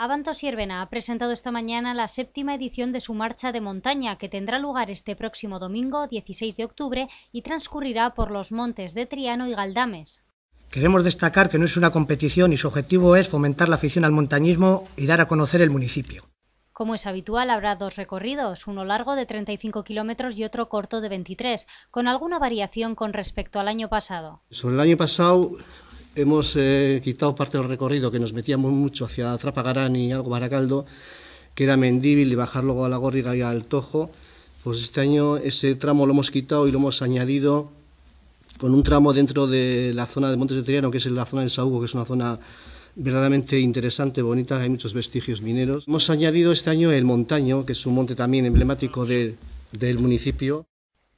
Avanto Siervena ha presentado esta mañana la séptima edición de su marcha de montaña, que tendrá lugar este próximo domingo, 16 de octubre, y transcurrirá por los montes de Triano y Galdames. Queremos destacar que no es una competición y su objetivo es fomentar la afición al montañismo y dar a conocer el municipio. Como es habitual, habrá dos recorridos, uno largo de 35 kilómetros y otro corto de 23, con alguna variación con respecto al año pasado. Sobre el año pasado hemos eh, quitado parte del recorrido que nos metíamos mucho hacia Trapagarán y algo Baracaldo, que era Mendíbil y bajar luego a la Górriga y al Tojo. Pues este año ese tramo lo hemos quitado y lo hemos añadido con un tramo dentro de la zona de Montes de Triano, que es la zona del Saugo, que es una zona verdaderamente interesante, bonita, hay muchos vestigios mineros. Hemos añadido este año el montaño, que es un monte también emblemático del municipio.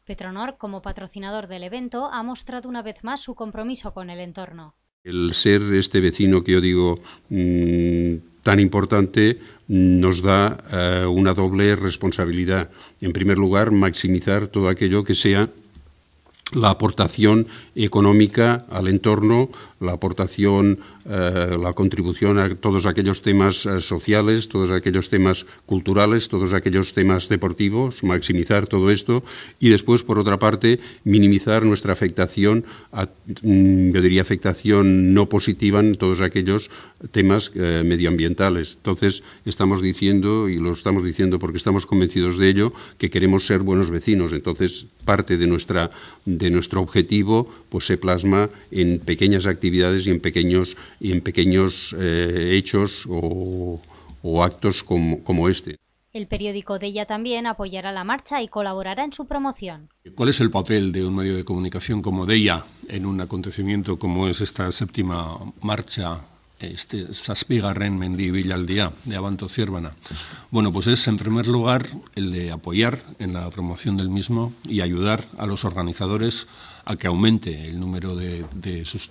Petronor, como patrocinador del evento, ha mostrado una vez más su compromiso con el entorno. El ser este vecino que yo digo mm, tan importante nos da eh, una doble responsabilidad. En primer lugar, maximizar todo aquello que sea la aportación económica al entorno la aportación, eh, la contribución a todos aquellos temas eh, sociales, todos aquellos temas culturales, todos aquellos temas deportivos, maximizar todo esto y después, por otra parte, minimizar nuestra afectación, mm, yo diría afectación no positiva en todos aquellos temas eh, medioambientales. Entonces, estamos diciendo, y lo estamos diciendo porque estamos convencidos de ello, que queremos ser buenos vecinos. Entonces, parte de, nuestra, de nuestro objetivo pues, se plasma en pequeñas actividades y en pequeños, eh, hechos o, actos como, este. El periódico de también apoyará la marcha y colaborará en su promoción. ¿Cuál es el papel de un medio de comunicación como Deia en un acontecimiento como es esta séptima marcha este, zazpigarren Villaldía de Abanto Ciervana. Bueno, pues es en primer lugar el de apoyar en la promoción del mismo y ayudar a los organizadores a que aumente el número de, sus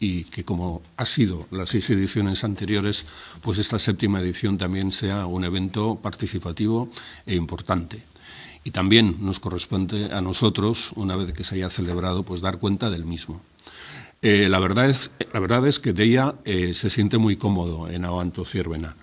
y que como ha sido las seis ediciones anteriores, pues esta séptima edición también sea un evento participativo e importante. Y también nos corresponde a nosotros, una vez que se haya celebrado, pues dar cuenta del mismo. Eh, la, verdad es, la verdad es que Deia eh, se siente muy cómodo en Avanto Ciervena.